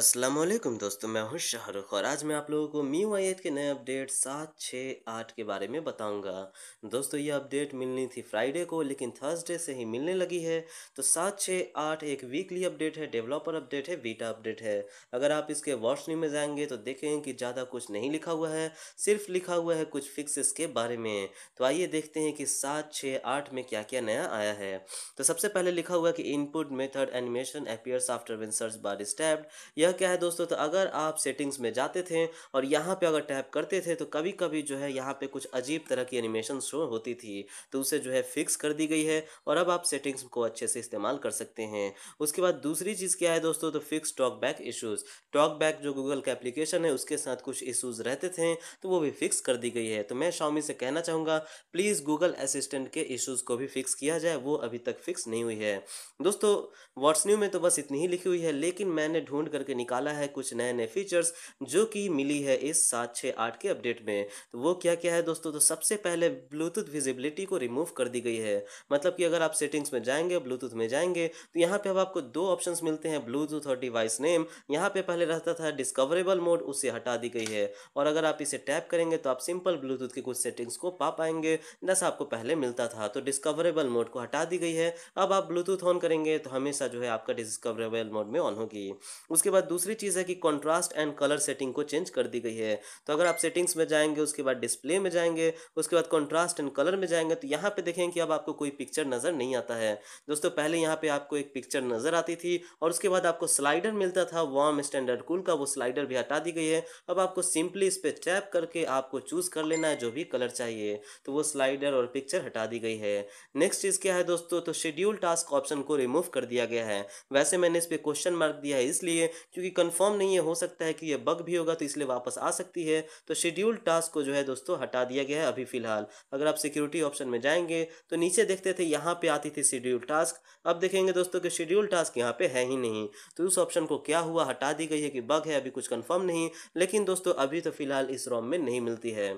अस्सलाम वालेकुम दोस्तों मैं हूँ शाहरुख और आज मैं आप लोगों को मी वायद के नए अपडेट सात छः आठ के बारे में बताऊंगा दोस्तों ये अपडेट मिलनी थी फ्राइडे को लेकिन थर्सडे से ही मिलने लगी है तो सात छः आठ एक वीकली अपडेट है डेवलपर अपडेट है वीटा अपडेट है अगर आप इसके वॉशरूम में जाएंगे तो देखेंगे कि ज़्यादा कुछ नहीं लिखा हुआ है सिर्फ लिखा हुआ है कुछ फिक्सेस के बारे में तो आइए देखते हैं कि सात छः आठ में क्या क्या नया आया है तो सबसे पहले लिखा हुआ कि input method animation appears after win search bar stepped यह क्या है दोस्तों तो अगर आप सेटिंग्स में जाते थे और यहाँ पे अगर टैप करते थे तो कभी कभी जो है यहाँ पे कुछ अजीब तरह की एनिमेशन शो होती थी तो उसे जो है फिक्स कर दी गई है और अब आप सेटिंग्स को अच्छे से इस्तेमाल कर सकते हैं उसके बाद दूसरी चीज़ क्या है दोस्तों तो fix talk back issues talk back जो गूगल का एप्लीकेशन है उसके साथ कुछ इशूज़ रहते थे तो वो भी फिक्स कर दी गई है तो मैं शाउमी से कहना चाहूँगा प्लीज़ गूगल असिस्टेंट के इशूज़ को भी फिक्स किया जाए वो अभी तक फिक्स नहीं हुई है दोस्तों व्हाट्स न्यू में तो बस इतनी ही लिखी हुई है लेकिन मैंने ढूंढ कर करके निकाला है कुछ नए नए फीचर्स जो कि मिली है इस सात छः आठ के अपडेट में तो वो क्या क्या है दोस्तों तो सबसे पहले ब्लूटूथ विजिबिलिटी को रिमूव कर दी गई है मतलब कि अगर आप सेटिंग्स में जाएंगे ब्लूटूथ में जाएंगे तो यहाँ पर अब आपको दो ऑप्शन मिलते हैं ब्लूटूथ और डिवाइस नेम यहाँ पर पहले रहता था डिस्कवरेबल मोड उसे हटा दी गई है और अगर आप इसे टैप करेंगे तो आप सिंपल ब्लूटूथ के कुछ सेटिंग्स को पा पाएंगे जैसा आपको पहले मिलता था तो डिस्कवरेबल मोड को हटा दी गई है अब आप ब्लूटूथ ऑन करेंगे तो हमेशा जो है आपका डिस्कवरेबल मोड में ऑन होगी उसके बाद दूसरी चीज़ है कि कॉन्ट्रास्ट एंड कलर सेटिंग को चेंज कर दी गई है तो अगर आप सेटिंग्स में जाएंगे उसके बाद डिस्प्ले में जाएंगे उसके बाद कॉन्ट्रास्ट एंड कलर में जाएंगे तो यहाँ पे देखें कि अब आपको कोई पिक्चर नज़र नहीं आता है दोस्तों पहले यहाँ पे आपको एक पिक्चर नज़र आती थी और उसके बाद आपको स्लाइडर मिलता था वार्म स्टैंडर्ड कूल का वो स्लाइडर भी हटा दी गई है अब आपको सिंपली इस पर टैप करके आपको चूज़ कर लेना है जो भी कलर चाहिए तो वो स्लाइडर और पिक्चर हटा दी गई है नेक्स्ट चीज़ क्या है दोस्तों तो शेड्यूल टास्क ऑप्शन को रिमूव कर दिया गया है वैसे मैंने इस पर क्वेश्चन मार्क दिया है इसलिए क्योंकि कंफर्म नहीं है हो सकता है कि यह बग भी होगा तो इसलिए वापस आ सकती है तो शेड्यूल्ड टास्क को जो है दोस्तों हटा दिया गया है अभी फिलहाल अगर आप सिक्योरिटी ऑप्शन में जाएंगे तो नीचे देखते थे यहाँ पे आती थी शेड्यूल टास्क अब देखेंगे दोस्तों कि शेड्यूल टास्क यहाँ पे है ही नहीं तो उस ऑप्शन को क्या हुआ हटा दी गई है कि बग है अभी कुछ कन्फर्म नहीं लेकिन दोस्तों अभी तो फिलहाल इस रॉम में नहीं मिलती है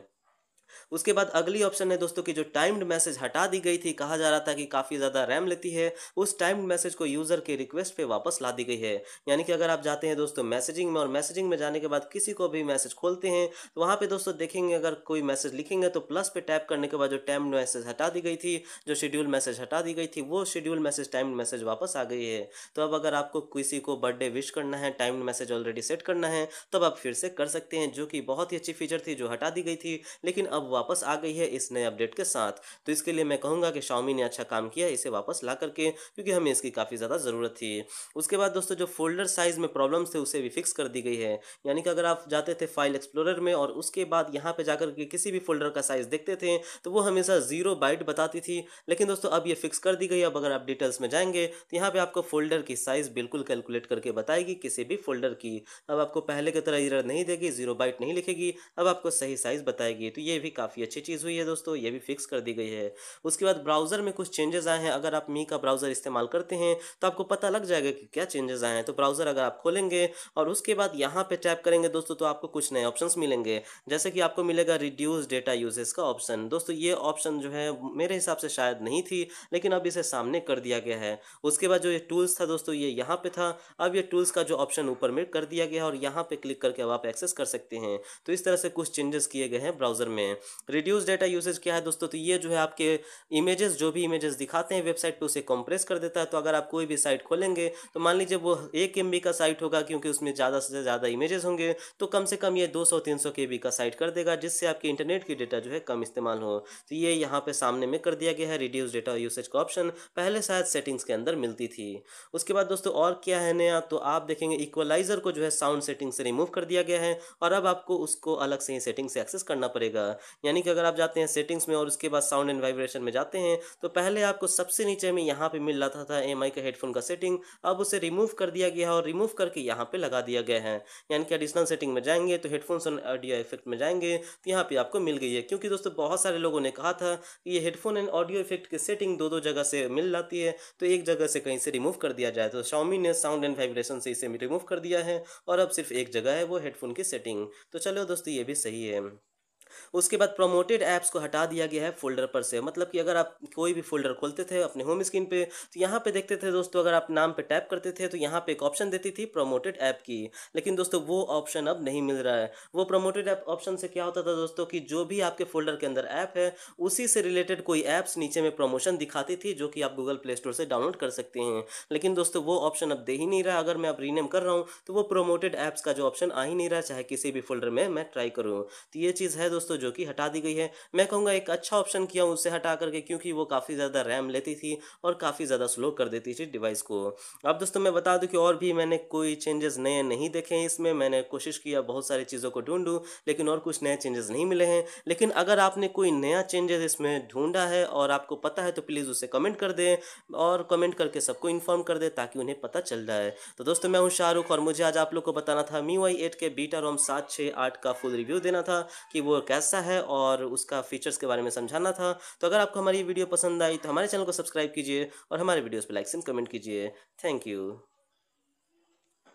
उसके बाद अगली ऑप्शन है दोस्तों की जो टाइम्ड मैसेज हटा दी गई थी कहा जा रहा था कि काफ़ी ज़्यादा रैम लेती है उस टाइम्ड मैसेज को यूज़र के रिक्वेस्ट पे वापस ला दी गई है यानी कि अगर आप जाते हैं दोस्तों मैसेजिंग में और मैसेजिंग में जाने के बाद किसी को भी मैसेज खोलते हैं तो वहां पर दोस्तों देखेंगे अगर कोई मैसेज लिखेंगे तो प्लस पे टैप करने के बाद जो टाइम्ड मैसेज हटा दी गई थी जो शेड्यूल मैसेज हटा दी गई थी वो शेड्यूल मैसेज टाइम्ड मैसेज वापस आ गई है तो अब अगर आपको किसी को बर्थडे विश करना है टाइम्ड मैसेज ऑलरेडी सेट करना है तब आप फिर से कर सकते हैं जो कि बहुत ही अच्छी फीचर थी जो हटा दी गई थी लेकिन अब वापस आ गई है इस नए अपडेट के साथ तो इसके लिए मैं कहूँगा कि शाओमी ने अच्छा काम किया इसे वापस ला करके क्योंकि हमें इसकी काफ़ी ज़्यादा ज़रूरत थी उसके बाद दोस्तों जो फोल्डर साइज़ में प्रॉब्लम्स थे उसे भी फिक्स कर दी गई है यानी कि अगर आप जाते थे फाइल एक्सप्लोरर में और उसके बाद यहाँ पर जाकर के किसी भी फोल्डर का साइज़ देखते थे तो वो हमेशा ज़ीरो बाइट बताती थी लेकिन दोस्तों अब ये फिक्स कर दी गई अब अगर आप डिटेल्स में जाएंगे तो यहाँ पर आपको फोल्डर की साइज़ बिल्कुल कैलकुलेट करके बताएगी किसी भी फोल्डर की अब आपको पहले की तरह इरर नहीं देगी ज़ीरो बाइट नहीं लिखेगी अब आपको सही साइज़ बताएगी तो ये भी भी काफ़ी अच्छी चीज़ हुई है दोस्तों ये भी फिक्स कर दी गई है उसके बाद ब्राउज़र में कुछ चेंजेस आए हैं अगर आप मी का ब्राउज़र इस्तेमाल करते हैं तो आपको पता लग जाएगा कि क्या चेंजेस आए हैं तो ब्राउज़र अगर आप खोलेंगे और उसके बाद यहाँ पर टैप करेंगे दोस्तों तो आपको कुछ नए ऑप्शन मिलेंगे जैसे कि आपको मिलेगा रिड्यूस डेटा यूजेस का ऑप्शन दोस्तों ये ऑप्शन जो है मेरे हिसाब से शायद नहीं थी लेकिन अब इसे सामने कर दिया गया है उसके बाद जो ये टूल्स था दोस्तों ये यहाँ पे था अब ये टूल्स का जो ऑप्शन ऊपर में कर दिया गया है और यहाँ पे क्लिक करके अब आप एक्सेस कर सकते हैं तो इस तरह से कुछ चेंजेस किए गए हैं ब्राउज़र में हैं रिड्यूस डेटा यूसेज क्या है दोस्तों तो ये जो है आपके इमेजेस जो भी इमेजेस दिखाते हैं वेबसाइट पे उसे कंप्रेस कर देता है तो अगर आप कोई भी साइट खोलेंगे तो मान लीजिए वो एक एम का साइट होगा क्योंकि उसमें ज़्यादा से ज़्यादा इमेजेस होंगे तो कम से कम ये दो सौ तीन सौ का साइट कर देगा जिससे आपके इंटरनेट की डेटा जो है कम इस्तेमाल हो तो ये यहाँ पर सामने में कर दिया गया है रिड्यूस डेटा यूसेज का ऑप्शन पहले शायद सेटिंग्स के अंदर मिलती थी उसके बाद दोस्तों और क्या है नया तो आप देखेंगे इक्वलाइजर को जो है साउंड सेटिंग से रिमूव कर दिया गया है और अब आपको उसको अलग से ही सेटिंग से एक्सेस करना पड़ेगा यानी कि अगर आप जाते हैं सेटिंग्स में और उसके बाद साउंड एंड वाइब्रेशन में जाते हैं तो पहले आपको सबसे नीचे में यहाँ पे मिल रहा था एम का हेडफोन का सेटिंग अब उसे रिमूव कर दिया गया और रिमूव करके यहाँ पे लगा दिया गया है यानी कि एडिशनल सेटिंग में जाएंगे तो हेडफोन्स और ऑडियो इफेक्ट में जाएंगे तो यहाँ पर आपको मिल गई है क्योंकि दोस्तों बहुत सारे लोगों ने कहा था कि ये हेडफोन एंड ऑडियो इफेक्ट की सेटिंग दो दो जगह से मिल जाती है तो एक जगह से कहीं से रिमूव कर दिया जाए तो शॉमी ने साउंड एंड वाइब्रेशन से इसे रिमूव कर दिया है और अब सिर्फ एक जगह है वो हेडफोन की सेटिंग तो चलो दोस्तों ये भी सही है उसके बाद प्रमोटेड ऐप्स को हटा दिया गया है फोल्डर पर से मतलब कि अगर आप कोई भी फोल्डर खोलते थे अपने होम स्क्रीन पे तो यहाँ पे देखते थे दोस्तों अगर आप नाम पे टैप करते थे तो यहाँ पे एक ऑप्शन देती थी प्रमोटेड ऐप की लेकिन दोस्तों वो ऑप्शन अब नहीं मिल रहा है वो प्रमोटेड ऐप ऑप्शन से क्या होता था दोस्तों की जो भी आपके फोल्डर के अंदर ऐप है उसी से रिलेटेड कोई ऐप्स नीचे में प्रमोशन दिखाती थी जो कि आप गूगल प्ले स्टोर से डाउनलोड कर सकते हैं लेकिन दोस्तों वो ऑप्शन अब दे ही नहीं रहा अगर मैं अब रीनेम कर रहा हूँ तो वो प्रोमोटेड ऐप्स का जो ऑप्शन आ ही नहीं रहा चाहे किसी भी फोल्डर में मैं ट्राई करूँ तो ये चीज़ है दोस्तों जो कि हटा दी गई है मैं कहूँगा एक अच्छा ऑप्शन किया उसे हटा करके क्योंकि वो काफ़ी ज़्यादा रैम लेती थी और काफ़ी ज़्यादा स्लो कर देती थी डिवाइस को अब दोस्तों मैं बता दूँ कि और भी मैंने कोई चेंजेस नए नहीं देखे हैं इसमें मैंने कोशिश किया बहुत सारी चीज़ों को ढूंढूँ लेकिन और कुछ नए चेंजेस नहीं मिले हैं लेकिन अगर आपने कोई नया चेंजेस इसमें ढूंढा है और आपको पता है तो प्लीज़ उसे कमेंट कर दें और कमेंट करके सबको इन्फॉर्म कर दें ताकि उन्हें पता चल जाए तो दोस्तों मैं हूँ शाहरुख और मुझे आज आप लोग को बताना था मी वाई एट के बीटा रोम सात छः आठ का फुल रिव्यू देना था कि वो कैसा है और उसका फीचर्स के बारे में समझाना था तो अगर आपको हमारी वीडियो पसंद आई तो हमारे चैनल को सब्सक्राइब कीजिए और हमारे वीडियोज़ पर लाइक्स एंड कमेंट कीजिए थैंक यू